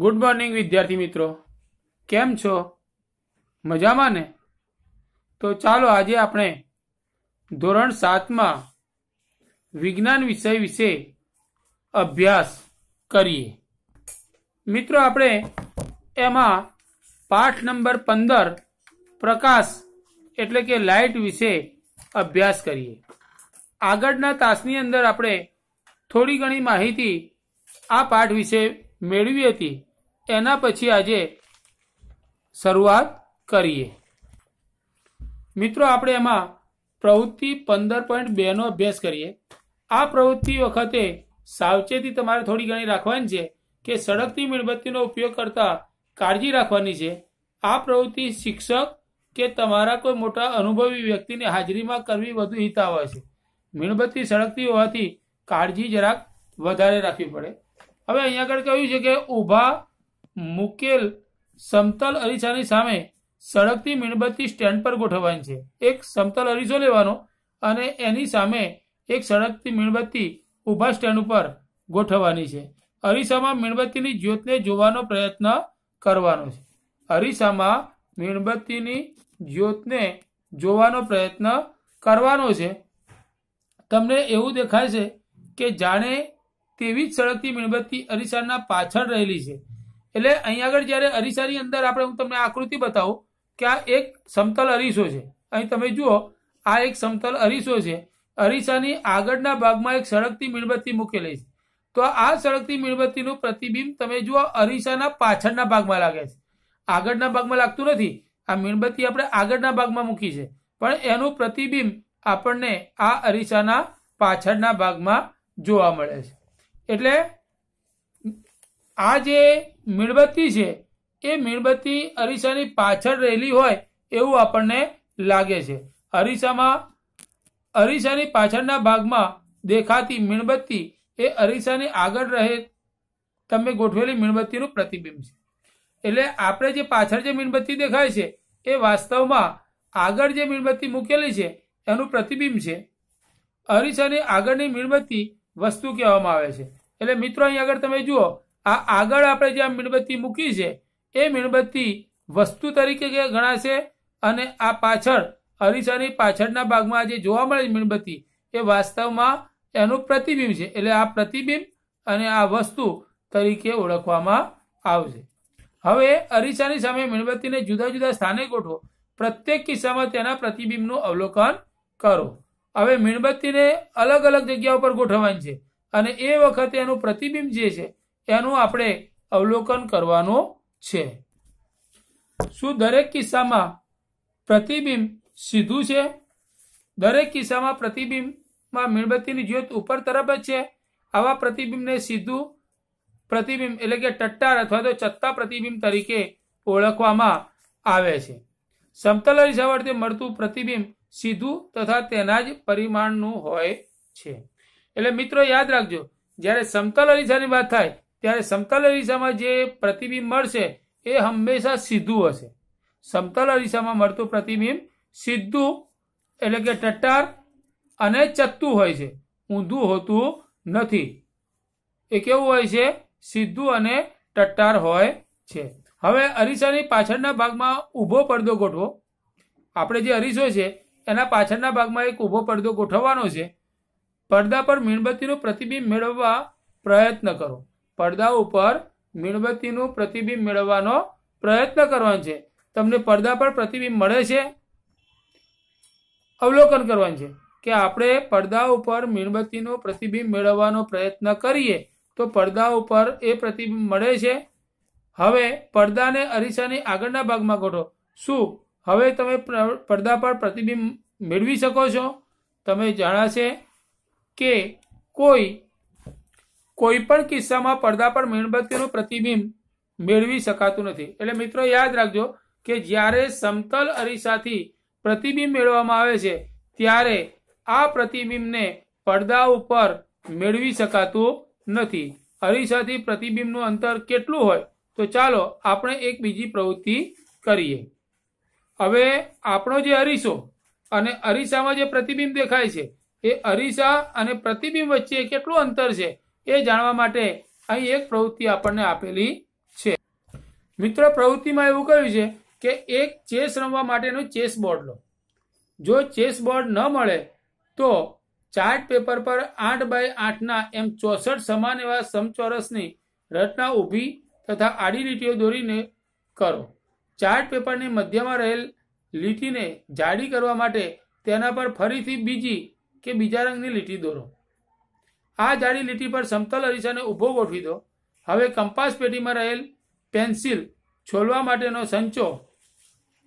good morning વિદ્યાર્થી મિત્રો કેમ છો મજામાં ને તો ચાલો આજે આપણે ધોરણ સાતમાં વિજ્ઞાન વિષય વિશે અભ્યાસ કરીએ મિત્રો આપણે એમાં પાઠ નંબર પંદર પ્રકાશ એટલે કે લાઇટ વિશે અભ્યાસ કરીએ આગળના તાસની અંદર આપણે થોડી ઘણી માહિતી આ પાઠ વિશે મેળવી હતી એના પછી આજે શરૂઆત કરીએ મિત્રો આપણે એમાં પ્રવૃત્તિ પંદર પોઈન્ટ બેનો અભ્યાસ કરીએ આ પ્રવૃત્તિ વખતે સાવચેતી તમારે થોડી ઘણી રાખવાની છે કે સળગતી મીણબત્તીનો ઉપયોગ કરતા કાળજી રાખવાની છે આ પ્રવૃત્તિ શિક્ષક કે તમારા કોઈ મોટા અનુભવી વ્યક્તિની હાજરીમાં કરવી વધુ હિતાવહ છે મીણબત્તી સળગતી હોવાથી કાળજી જરાક વધારે રાખવી પડે હવે અહીંયા આગળ કહ્યું છે કે ઊભા મુકેલ સમતલ અરીસાની સામે સળગતી મીણબત્તી સ્ટેન્ડ પર ગોઠવવાની છે એક સમતલ અરીસો લેવાનો અને એની સામે એક સળગતી મીણબત્તી ઊભા સ્ટેન્ડ ઉપર ગોઠવવાની છે અરીસામાં મીણબત્તીની જ્યોતને જોવાનો પ્રયત્ન કરવાનો છે અરીસામાં મીણબત્તીની જ્યોતને જોવાનો પ્રયત્ન કરવાનો છે તમને એવું દેખાય છે કે જાણે તેવી જ સળગતી મીણબત્તી અરીસાના પાછળ રહેલી છે એટલે અહીં આગળ જ્યારે અરીસાની અંદર આપણે હું તમને આકૃતિ બતાવું કે આ એક સમતલ અરીસો છે અહીં તમે જુઓ આ એક સમતલ અરીસો છે અરીસાની આગળના ભાગમાં એક સળગતી મીણબત્તી મૂકેલી છે તો આ સળગતી મીણબત્તીનું પ્રતિબિંબ તમે જુઓ અરીસાના પાછળના ભાગમાં લાગે છે આગળના ભાગમાં લાગતું નથી આ મીણબત્તી આપણે આગળના ભાગમાં મૂકી છે પણ એનું પ્રતિબિંબ આપણને આ અરીસાના પાછળના ભાગમાં જોવા મળે છે એટલે આ જે મીણબત્તી છે એ મીણબત્તી અરીસાની પાછળ રહેલી હોય એવું આપણને લાગે છે અરીસામાં અરીસાની પાછળના ભાગમાં દેખાતી મીણબત્તી એ અરીસાની આગળ રહે તમે ગોઠવેલી મીણબત્તીનું પ્રતિબિંબ છે એટલે આપણે જે પાછળ જે મીણબત્તી દેખાય છે એ વાસ્તવમાં આગળ જે મીણબત્તી મૂકેલી છે એનું પ્રતિબિંબ છે અરીસાની આગળની મીણબત્તી વસ્તુ કહેવામાં આવે છે એટલે મિત્રો અહીં આગળ તમે જુઓ આ આગળ આપણે જે આ મીણબત્તી મૂકી છે એ મીણબત્તી વસ્તુ તરીકે ગણાશે અને આ પાછળ અરીસાની પાછળના ભાગમાં જે જોવા મળે છે મીણબત્તી એ વાસ્તવમાં એનું પ્રતિબિંબ છે એટલે આ પ્રતિબિંબ અને આ વસ્તુ તરીકે ઓળખવામાં આવશે હવે અરીસાની સામે મીણબત્તીને જુદા જુદા સ્થાને ગોઠવો પ્રત્યેક કિસ્સામાં તેના પ્રતિબિંબનું અવલોકન કરો હવે મીણબત્તીને અલગ અલગ જગ્યા ઉપર ગોઠવવાની છે અને એ વખતે એનું પ્રતિબિંબ જે છે એનું આપણે અવલોકન કરવાનું છે શું દરેક કિસ્સામાં પ્રતિબિંબ સીધું છે દરેક કિસ્સામાં પ્રતિબિંબમાં મીણબત્તીની જ્યોત ઉપર તરફ જ છે આવા પ્રતિબિંબને સીધું પ્રતિબિંબ એટલે કે ટટ્ટાર અથવા તો ચત્તા પ્રતિબિંબ તરીકે ઓળખવામાં આવે છે સમતલ અરીસાવળથી મળતું પ્રતિબિંબ સીધું તથા તેના જ પરિમાણનું હોય છે એટલે મિત્રો યાદ રાખજો જ્યારે સમતલ અરીસાની વાત થાય ત્યારે સમતલ અરીસામાં જે પ્રતિબિંબ મળશે એ હંમેશા સીધું હશે સમતલ અરીસામાં મળતું પ્રતિબિંબ સીધું એટલે કે ટટ્ટાર અને ચત્તુ હોય છે ઊંધું હોતું નથી એ કેવું હોય છે સીધું અને ટટ્ટાર હોય છે હવે અરીસાની પાછળના ભાગમાં ઊભો પડદો ગોઠવો આપણે જે અરીસો છે એના પાછળના ભાગમાં એક ઊભો પડદો ગોઠવવાનો છે પડદા પર મીણબત્તીનું પ્રતિબિંબ મેળવવા પ્રયત્ન કરો પડદા ઉપર મીણબત્તીનું પ્રતિબિંબ મેળવવાનો પ્રયત્ન કરવાનો છે તમને પડદા પર પ્રતિબિંબ મળે છે અવલોકન કરવાનું છે કે આપણે પડદા ઉપર મીણબત્તીનું પ્રતિબિંબ મેળવવાનો પ્રયત્ન કરીએ તો પડદા ઉપર એ પ્રતિબિંબ મળે છે હવે પડદાને અરીસાની આગળના ભાગમાં ગોઠવો શું હવે તમે પડદા પર પ્રતિબિંબ મેળવી શકો છો તમે જણાશે કે કોઈ કોઈ પણ કિસ્સામાં પડદા પર મીણબત્તીનું પ્રતિબિંબ મેળવી શકાતું નથી એટલે મિત્રો યાદ રાખજો કે જ્યારે સમતલ અરીસાથી પ્રતિબિંબ મેળવવામાં આવે છે ત્યારે આ પ્રતિબિંબને પડદા ઉપર મેળવી શકાતું નથી અરીસાથી પ્રતિબિંબનું અંતર કેટલું હોય તો ચાલો આપણે એક બીજી પ્રવૃત્તિ કરીએ હવે આપણો જે અરીસો અને અરીસામાં જે પ્રતિબિંબ દેખાય છે એ અરીસા અને પ્રતિબિંબ વચ્ચે કેટલું અંતર છે એ જાણવા માટે અહીં એક પ્રવૃત્તિ આપણને આપેલી છે મિત્રો પ્રવૃત્તિમાં એવું કહ્યું છે કે એક ચેસ રમવા માટેનું ચેસ બોર્ડ લો જો ચેસ બોર્ડ ન મળે તો ચાર્ટ પેપર પર આઠ બાય આઠના એમ ચોસઠ સમાન એવા સમચોરસની રચના ઊભી તથા આડી લીટીઓ દોરીને કરો ચાર્ટ પેપરની મધ્યમાં રહેલ લીટીને જાડી કરવા માટે તેના પર ફરીથી બીજી કે બીજા રંગની લીટી દોરો આ જાડી લીટી પર સમતલ અરીસાને ઊભો ગોઠવી દો હવે કંપાસ પેટીમાં રહેલ પેન્સિલ છોલવા માટેનો સંચો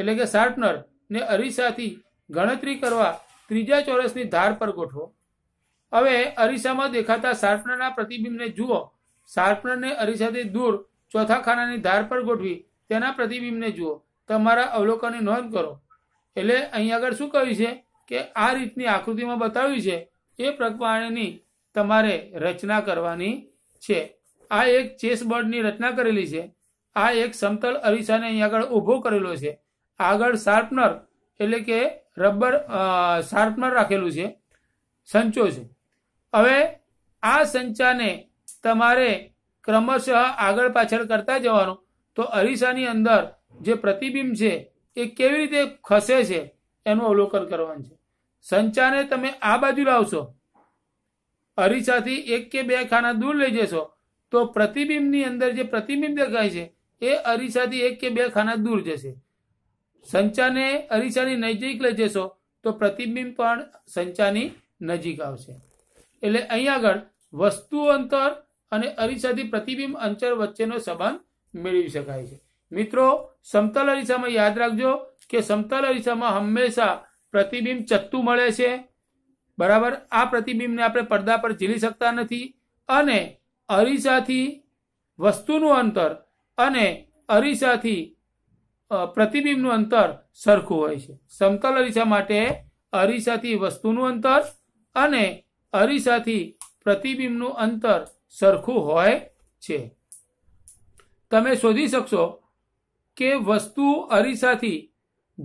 એટલે કે શાર્પનરને અરીસાથી ગણતરી કરવા ત્રીજા ચોરસની ધાર પર ગોઠવો હવે અરીસામાં દેખાતા શાર્પનરના પ્રતિબિંબને જુઓ શાર્પનરને અરીસાથી દૂર ચોથા ખાનાની ધાર પર ગોઠવી તેના પ્રતિબિંબને જુઓ તમારા અવલોકનની નોંધ કરો એટલે અહીં આગળ શું કહ્યું છે કે આ રીતની આકૃતિમાં બતાવ્યું છે એ પ્રમાણેની તમારે રચના કરવાની છે આ એક ચેસ રચના કરેલી છે આ એક સમતલ અરીસાને અહીં આગળ ઊભો કરેલો છે આગળ શાર્પનર એટલે કે રબર શાર્પનર રાખેલું છે સંચો છે હવે આ સંચાને તમારે ક્રમશઃ આગળ પાછળ કરતા જવાનું તો અરીસાની અંદર જે પ્રતિબિંબ છે એ કેવી રીતે ખસે છે એનું અવલોકન કરવાનું છે સંચાને તમે આ બાજુ લાવશો અરીસાથી એક કે બે ખાના દૂર લઈ જશો તો પ્રતિબિંબની અંદર જે પ્રતિબિંબ દેખાય છે એ અરીસાથી એક કે બે ખાના દૂર જશે સંચાને અરીસાની નજીક લઈ જશો તો પ્રતિબિંબ પણ સંચાની નજીક આવશે એટલે અહીં આગળ વસ્તુ અંતર અને અરીસાથી પ્રતિબિંબ અંતર વચ્ચેનો સંબંધ મેળવી શકાય છે મિત્રો સમતલ અરીસામાં યાદ રાખજો કે સમતલ અરીસામાં હંમેશા પ્રતિબિંબ ચત્તુ મળે છે બરાબર આ પ્રતિબિંબને આપણે પડદા પર ઝીલી શકતા નથી અને અરીસાથી વસ્તુનું અંતર અને અરીસાથી પ્રતિબિંબનું અંતર સરખું હોય છે સમતલ અરીસા માટે અરીસાથી વસ્તુનું અંતર અને અરીસાથી પ્રતિબિંબનું અંતર સરખું હોય છે તમે શોધી શકશો કે વસ્તુ અરીસાથી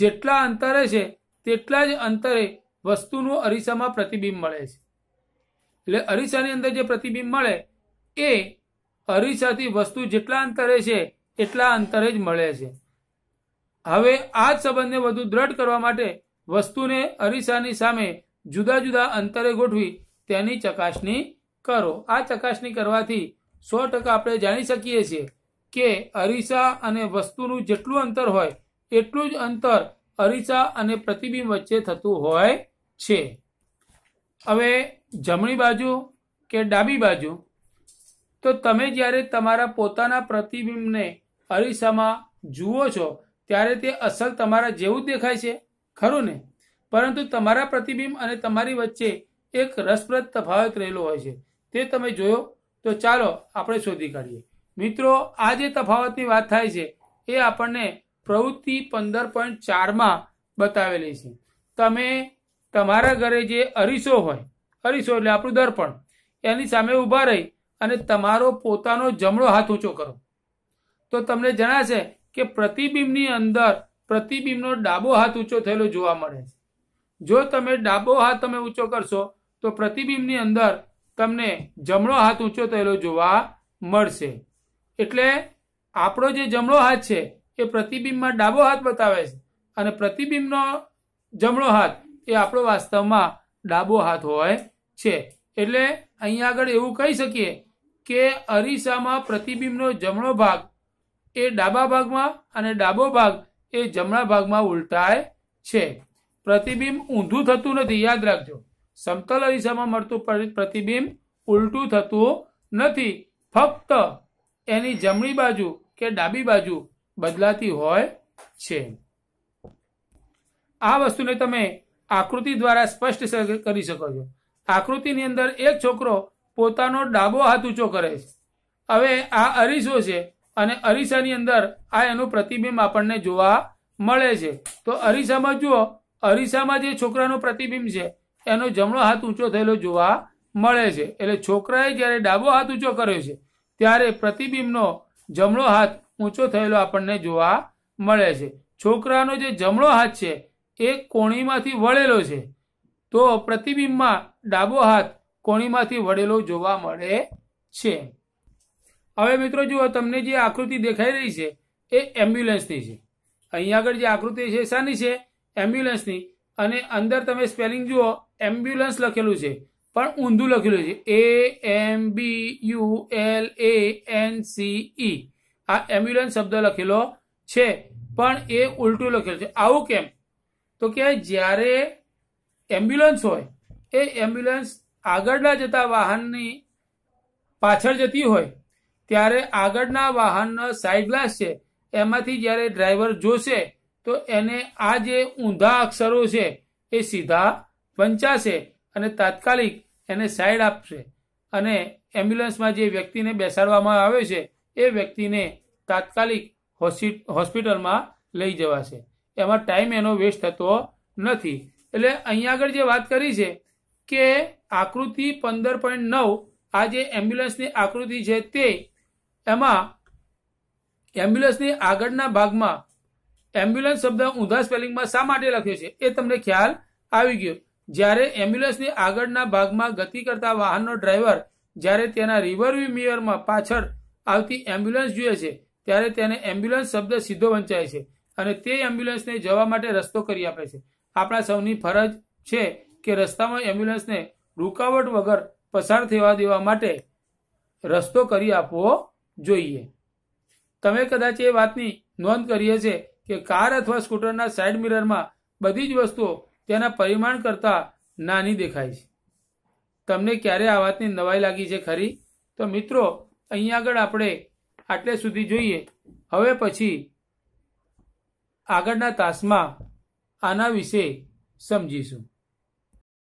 જેટલા અંતરે છે તેટલા જ અંતરે વસ્તુનું અરીસામાં પ્રતિબિંબ મળે છે એટલે અરીસાની અંદર જે પ્રતિબિંબ મળે એ અરીસાથી વસ્તુ જેટલા અંતરે છે એટલા અંતરે જ મળે છે હવે આ જ સંબંધને વધુ દ્રઢ કરવા માટે વસ્તુને અરીસાની સામે જુદા જુદા અંતરે ગોઠવી તેની ચકાસણી કરો આ ચકાસણી કરવાથી સો ટકા આપણે જાણી શકીએ છીએ કે અરીસા અને વસ્તુનું જેટલું અંતર હોય એટલું જ અંતર અરીસા અને પ્રતિબિંબ વચ્ચે થતું હોય છે હવે જમણી બાજુ કે ડાબી બાજુ તો તમે જ્યારે તમારા પોતાના પ્રતિબિંબને અરીસામાં જુઓ છો ત્યારે તે અસલ તમારા જેવું જ દેખાય છે ખરું ને પરંતુ તમારા પ્રતિબિંબ અને તમારી વચ્ચે એક રસપ્રદ તફાવત રહેલો હોય છે તે તમે જોયો તો ચાલો આપણે શોધી કાઢીએ મિત્રો આ જે તફાવતની વાત થાય છે એ આપણને પ્રવૃત્તિ પંદર પોઈન્ટ ચારમાં બતાવેલી છે તમે તમારા ઘરે જે અરીસો હોય અરીસો એટલે આપણું દર્પણ એની સામે ઊભા રહી અને તમારો પોતાનો જમણો હાથ ઊંચો કરો તો તમને જણાશે કે પ્રતિબિંબની અંદર પ્રતિબિંબનો ડાબો હાથ ઊંચો થયેલો જોવા મળે છે જો તમે ડાબો હાથ તમે ઊંચો કરશો તો પ્રતિબિંબની અંદર તમને જમણો હાથ ઊંચો થયેલો જોવા મળશે એટલે આપણો જે જમણો હાથ છે એ પ્રતિબિંબમાં ડાબો હાથ બતાવે છે અને પ્રતિબિંબનો જમણો હાથ એ આપણો વાસ્તવમાં ડાબો હાથ હોય છે એટલે અહીંયા આગળ એવું કહી શકીએ કે અરીસામાં પ્રતિબિંબનો જમણો ભાગ એ ડાબા ભાગમાં અને ડાબો ભાગ એ જમણા ભાગમાં ઉલટાય છે પ્રતિબિંબ ઊંધું થતું નથી યાદ રાખજો સમતલ અરીસામાં મળતું પ્રતિબિંબ ઉલટું થતું નથી ફક્ત એની જમણી બાજુ કે ડાબી બાજુ બદલાતી હોય છે આ વસ્તુને તમે આકૃતિ દ્વારા સ્પષ્ટ કરી શકો છો આકૃતિની અંદર એક છોકરો પોતાનો ડાબો હાથ ઊંચો કરે છે હવે આ અરીસો છે અને અરીસાની અંદર આ એનું પ્રતિબિંબ આપણને જોવા મળે છે તો અરીસામાં જુઓ અરીસામાં જે છોકરાનું પ્રતિબિંબ છે એનો જમણો હાથ ઊંચો થયેલો જોવા મળે છે એટલે છોકરાએ જ્યારે ડાબો હાથ ઊંચો કર્યો છે ત્યારે પ્રતિબિંબનો જમણો હાથ ઊંચો થયેલો આપણને જોવા મળે છે છોકરાનો જે જમણો હાથ છે એ કોણીમાંથી વળેલો છે તો પ્રતિબિંબમાં ડાબો હાથ કોણીમાંથી વળેલો જોવા મળે છે હવે મિત્રો જુઓ તમને જે આકૃતિ દેખાઈ રહી છે એ એમ્બ્યુલન્સની છે અહીંયા આગળ જે આકૃતિ છે શાની છે એમ્બ્યુલન્સની અને અંદર તમે સ્પેલિંગ જુઓ એમ્બ્યુલન્સ લખેલું છે પણ ઊંધું લખેલું છે A M B U L A N C E આ એમ્બ્યુલન્સ શબ્દ લખેલો છે પણ એ ઉલટું લખેલું છે આવું કેમ તો કે જ્યારે એમ્બ્યુલન્સ હોય એ એમ્બ્યુલન્સ આગળના જતા વાહનની પાછળ જતી હોય ત્યારે આગળના વાહનનો સાઈડ ગ્લાસ છે એમાંથી જ્યારે ડ્રાઈવર જોશે તો એને આ જે ઊંધા અક્ષરો છે એ સીધા વંચાશે અને તાત્કાલિક એને સાઈડ આપશે અને એમ્બ્યુલન્સમાં જે વ્યક્તિને બેસાડવામાં આવે છે એ વ્યક્તિને તાત્કાલિક હોસ્પિટલમાં લઈ જવાશે એમાં ટાઈમ એનો વેસ્ટ થતો નથી એટલે અહીંયા આગળ જે વાત કરી છે કે આકૃતિ પંદર પોઈન્ટ નવ આ જે એમ્બ્યુલન્સની આકૃતિ છે તે એમાં એમ્બ્યુલન્સની આગળના ભાગમાં એમ્બ્યુલન્સ શબ્દ ઊંધા સ્પેલિંગમાં શા માટે લખ્યો છે એ તમને ખ્યાલ આવી ગયો જ્યારે એમ્બ્યુલન્સની આગળના ભાગમાં ગતિ કરતા વાહનનો ડ્રાઈવર જ્યારે તેના રિવરવ્યુ મિયરમાં પાછળ આવતી એમ્બ્યુલન્સ જુએ છે ત્યારે તેને એમ્બ્યુલન્સ શબ્દ સીધો વંચાય છે અને તે એમ્બ્યુલન્સને જવા માટે રસ્તો કરી આપે છે આપણા સૌની ફરજ છે કે રસ્તામાં એમ્બ્યુલન્સને રૂકાવટ વગર પસાર થવા દેવા માટે રસ્તો કરી આપવો જોઈએ તમે કદાચ એ વાતની નોંધ કરીએ છે કે કાર અથવા સ્કૂટરના સાઇડ મિરરમાં બધી જ વસ્તુઓ તેના પરિમાણ કરતાં નાની દેખાય છે તમને ક્યારે આ વાતની નવાઈ લાગી છે ખરી તો મિત્રો અહીંયા આગળ આપણે આટલે સુધી જોઈએ હવે પછી આગળના તાસમાં આના વિશે સમજીશું